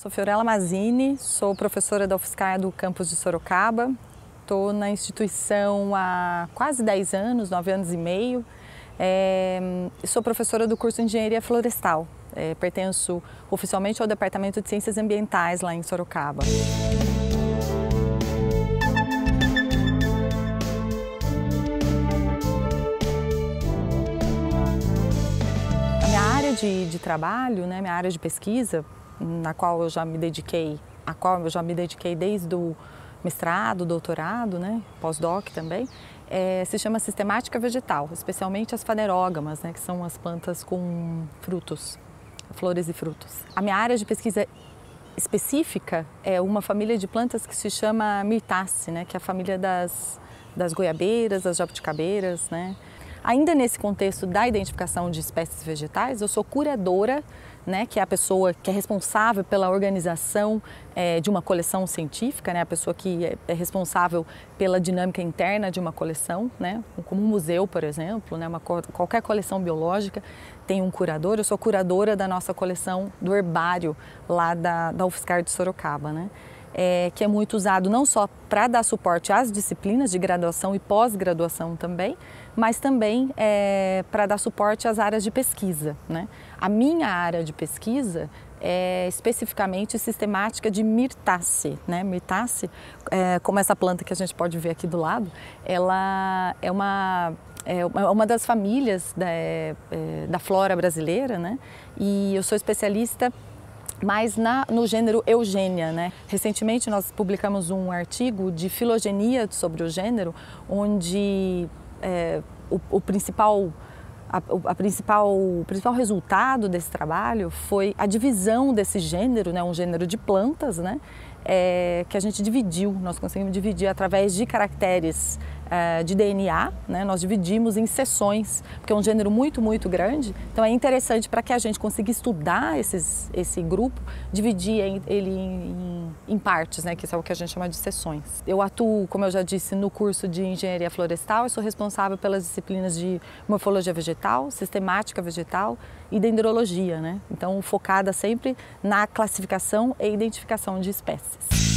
Sou Fiorella Mazini, sou professora da UFSCar do campus de Sorocaba. Estou na instituição há quase 10 anos, 9 anos e meio. É, sou professora do curso de Engenharia Florestal. É, pertenço oficialmente ao Departamento de Ciências Ambientais lá em Sorocaba. A minha área de, de trabalho, né, minha área de pesquisa, na qual eu já me dediquei, a qual eu já me dediquei desde o mestrado, doutorado, né, pós-doc também, é, se chama sistemática vegetal, especialmente as fanerógamas, né, que são as plantas com frutos, flores e frutos. A minha área de pesquisa específica é uma família de plantas que se chama mirtace, né, que é a família das, das goiabeiras, das jabuticabeiras, né, Ainda nesse contexto da identificação de espécies vegetais, eu sou curadora, né, que é a pessoa que é responsável pela organização é, de uma coleção científica, né, a pessoa que é, é, responsável pela dinâmica interna de uma coleção, né, como um museu, por exemplo, né, uma, qualquer coleção biológica tem um curador. Eu sou curadora da nossa coleção do herbário lá da, da UFSCar de Sorocaba. Né é, que é muito usado não só para dar suporte às disciplinas de graduação e pós-graduação também, mas também é, para dar suporte às áreas de pesquisa. Né? A minha área de pesquisa é especificamente sistemática de mirtace. Né? Mirtace, é, como essa planta que a gente pode ver aqui do lado, ela é uma é uma das famílias da, é, é, da, flora brasileira, né? E eu sou especialista mas na, no gênero Eugênia. Né? Recentemente nós publicamos um artigo de filogenia sobre o gênero, onde é, o, o, principal a, principal, o principal resultado desse trabalho foi a divisão desse gênero, né, um gênero de plantas, né, é, que a gente dividiu, nós conseguimos dividir através de caracteres é, de DNA, né? nós dividimos em seções, porque é um gênero muito, muito grande, então é interessante para que a gente consiga estudar esses, esse grupo, dividir ele em, em em partes, né, que isso é o que a gente chama de sessões. Eu atuo, como eu já disse, no curso de engenharia florestal e sou responsável pelas disciplinas de morfologia vegetal, sistemática vegetal e dendrologia, né? Então focada sempre na classificação e identificação de espécies.